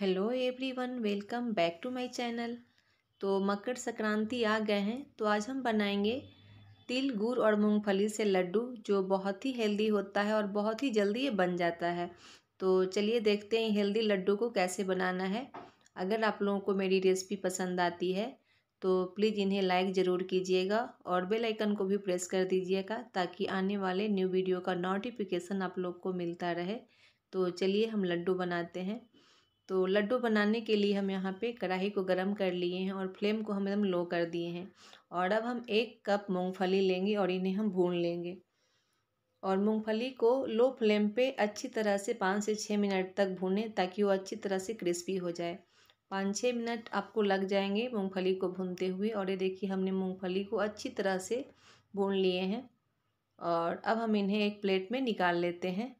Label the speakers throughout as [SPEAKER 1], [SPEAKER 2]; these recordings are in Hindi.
[SPEAKER 1] hello everyone welcome back to my channel तो मकर संक्रांति आ गए हैं तो आज हम बनाएंगे तिल गुड़ और मूंगफली से लड्डू जो बहुत ही हेल्दी होता है और बहुत ही जल्दी ये बन जाता है तो चलिए देखते हैं हेल्दी लड्डू को कैसे बनाना है अगर आप लोगों को मेरी रेसिपी पसंद आती है तो प्लीज़ इन्हें लाइक ज़रूर कीजिएगा और बेल आइकन को भी प्रेस कर दीजिएगा ताकि आने वाले न्यू वीडियो का नोटिफिकेशन आप लोग को मिलता रहे तो चलिए हम लड्डू बनाते हैं तो लड्डू बनाने के लिए हम यहाँ पे कढ़ाई को गर्म कर लिए हैं और फ्लेम को हम एकदम लो कर दिए हैं और अब हम एक कप मूंगफली लेंगे और इन्हें हम भून लेंगे और मूंगफली को लो फ्लेम पे अच्छी तरह से पाँच से छः मिनट तक भूनें ताकि वो अच्छी तरह से क्रिस्पी हो जाए पाँच छः मिनट आपको लग जाएंगे मूँगफली को भूनते हुए और ये देखिए हमने मूँगफली को अच्छी तरह से भून लिए हैं और अब हम इन्हें एक प्लेट में निकाल लेते हैं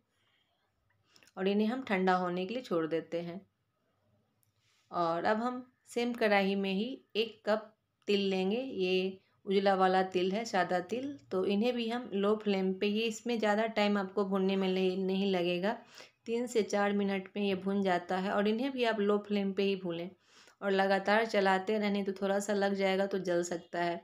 [SPEAKER 1] और इन्हें हम ठंडा होने के लिए छोड़ देते हैं और अब हम सेम कढ़ाई में ही एक कप तिल लेंगे ये उजला वाला तिल है सादा तिल तो इन्हें भी हम लो फ्लेम पे ये इसमें ज़्यादा टाइम आपको भूनने में नहीं लगेगा तीन से चार मिनट में ये भून जाता है और इन्हें भी आप लो फ्लेम पे ही भूलें और लगातार चलाते रहने तो थोड़ा सा लग जाएगा तो जल सकता है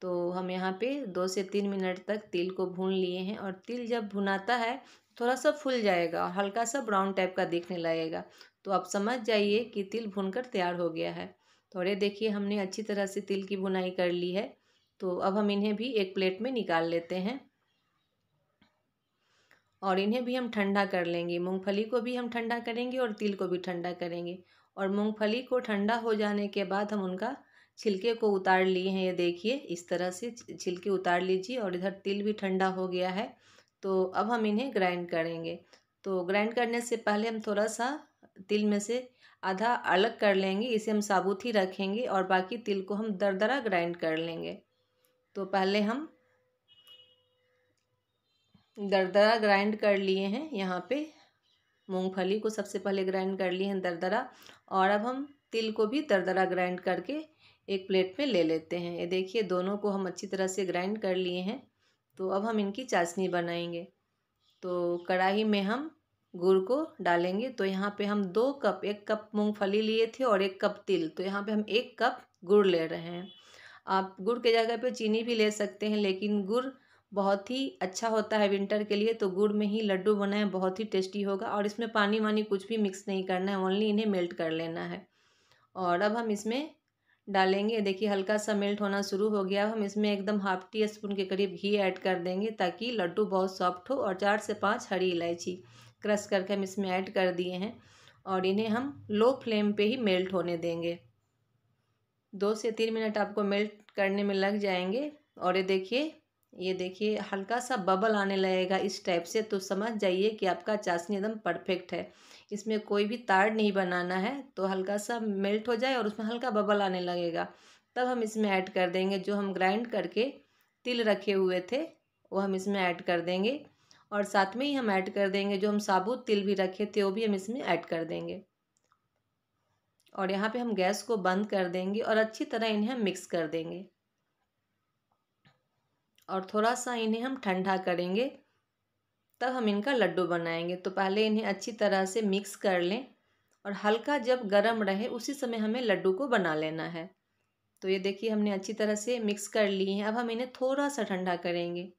[SPEAKER 1] तो हम यहाँ पे दो से तीन मिनट तक तिल को भून लिए हैं और तिल जब भुनाता है थोड़ा सा फूल जाएगा और हल्का सा ब्राउन टाइप का दिखने लगेगा तो आप समझ जाइए कि तिल भूनकर तैयार हो गया है थोड़े तो देखिए हमने अच्छी तरह से तिल की बुनाई कर ली है तो अब हम इन्हें भी एक प्लेट में निकाल लेते हैं और इन्हें भी हम ठंडा कर लेंगे मूंगफली को भी हम ठंडा करेंगे और तिल को भी ठंडा करेंगे और मूंगफली को ठंडा हो जाने के बाद हम उनका छिलके को उतार लिए हैं ये देखिए इस तरह से छिलके उतार लीजिए और इधर तिल भी ठंडा हो गया है तो अब हम इन्हें ग्राइंड करेंगे तो ग्राइंड करने से पहले हम थोड़ा सा तिल में से आधा अलग कर लेंगे इसे हम साबुत ही रखेंगे और बाकी तिल को हम दरदरा ग्राइंड कर लेंगे तो पहले हम दरदरा ग्राइंड कर लिए हैं यहाँ पे मूंगफली को सबसे पहले ग्राइंड कर लिए हैं दरदरा और अब हम तिल को भी दरदरा ग्राइंड करके एक प्लेट में ले लेते हैं ये देखिए दोनों को हम अच्छी तरह से ग्राइंड कर लिए हैं तो अब हम इनकी चाशनी बनाएंगे तो कढ़ाई में हम गुड़ को डालेंगे तो यहाँ पे हम दो कप एक कप मूंगफली लिए थे और एक कप तिल तो यहाँ पे हम एक कप गुड़ ले रहे हैं आप गुड़ के जगह पे चीनी भी ले सकते हैं लेकिन गुड़ बहुत ही अच्छा होता है विंटर के लिए तो गुड़ में ही लड्डू बनाए बहुत ही टेस्टी होगा और इसमें पानी वानी कुछ भी मिक्स नहीं करना है ओनली इन्हें मेल्ट कर लेना है और अब हम इसमें डालेंगे देखिए हल्का सा मेल्ट होना शुरू हो गया हम इसमें एकदम हाफ टी स्पून के करीब घी ऐड कर देंगे ताकि लड्डू बहुत सॉफ्ट हो और चार से पाँच हरी इलायची क्रश करके हम इसमें ऐड कर दिए हैं और इन्हें हम लो फ्लेम पे ही मेल्ट होने देंगे दो से तीन मिनट आपको मेल्ट करने में लग जाएंगे और ये देखिए ये देखिए हल्का सा बबल आने लगेगा इस टाइप से तो समझ जाइए कि आपका चाशनी एकदम परफेक्ट है इसमें कोई भी तार नहीं बनाना है तो हल्का सा मेल्ट हो जाए और उसमें हल्का बबल आने लगेगा तब हम इसमें ऐड कर देंगे जो हम ग्राइंड करके तिल रखे हुए थे वो हम इसमें ऐड कर देंगे और साथ में ही हम ऐड कर देंगे जो हम साबुत तिल भी रखे थे वो भी हम इसमें ऐड कर देंगे और यहाँ पे हम गैस को बंद कर देंगे और अच्छी तरह इन्हें मिक्स कर देंगे और थोड़ा सा इन्हें हम ठंडा करेंगे तब हम इनका लड्डू बनाएंगे तो पहले इन्हें अच्छी तरह से मिक्स कर लें और हल्का जब गर्म रहे उसी समय हमें लड्डू को बना लेना है तो ये देखिए हमने अच्छी तरह से मिक्स कर लिए हैं अब हम इन्हें थोड़ा सा ठंडा करेंगे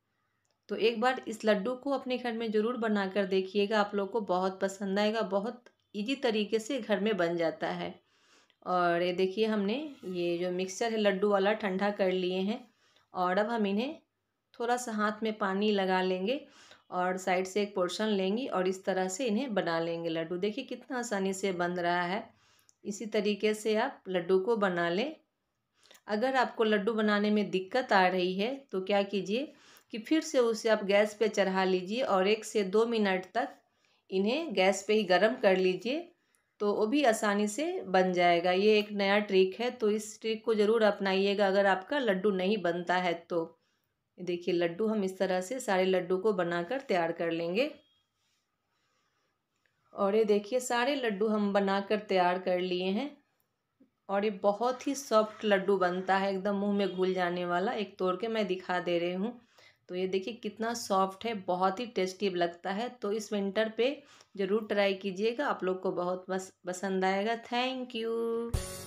[SPEAKER 1] तो एक बार इस लड्डू को अपने घर में ज़रूर बना कर देखिएगा आप लोग को बहुत पसंद आएगा बहुत इजी तरीके से घर में बन जाता है और ये देखिए हमने ये जो मिक्सचर है लड्डू वाला ठंडा कर लिए हैं और अब हम इन्हें थोड़ा सा हाथ में पानी लगा लेंगे और साइड से एक पोर्शन लेंगी और इस तरह से इन्हें बना लेंगे लड्डू देखिए कितना आसानी से बन रहा है इसी तरीके से आप लड्डू को बना लें अगर आपको लड्डू बनाने में दिक्कत आ रही है तो क्या कीजिए कि फिर से उसे आप गैस पे चढ़ा लीजिए और एक से दो मिनट तक इन्हें गैस पे ही गर्म कर लीजिए तो वो भी आसानी से बन जाएगा ये एक नया ट्रिक है तो इस ट्रिक को ज़रूर अपनाइएगा अगर आपका लड्डू नहीं बनता है तो देखिए लड्डू हम इस तरह से सारे लड्डू को बनाकर तैयार कर लेंगे और ये देखिए सारे लड्डू हम बनाकर तैयार कर लिए हैं और ये बहुत ही सॉफ्ट लड्डू बनता है एकदम मुंह में घुल जाने वाला एक तोड़ के मैं दिखा दे रही हूँ तो ये देखिए कितना सॉफ्ट है बहुत ही टेस्टी लगता है तो इस विंटर पे ज़रूर ट्राई कीजिएगा आप लोग को बहुत बस पसंद आएगा थैंक यू